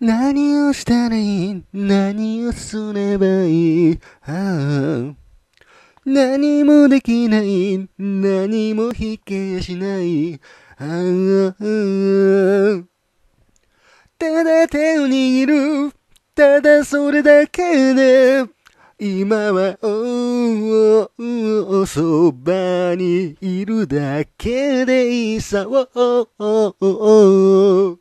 何をしたらいい何をすればいい、ああ何もできない。何も引けやしない。ああただ手を握る。ただそれだけで。今は、おおおそばにいるだけでいいさ。おおおお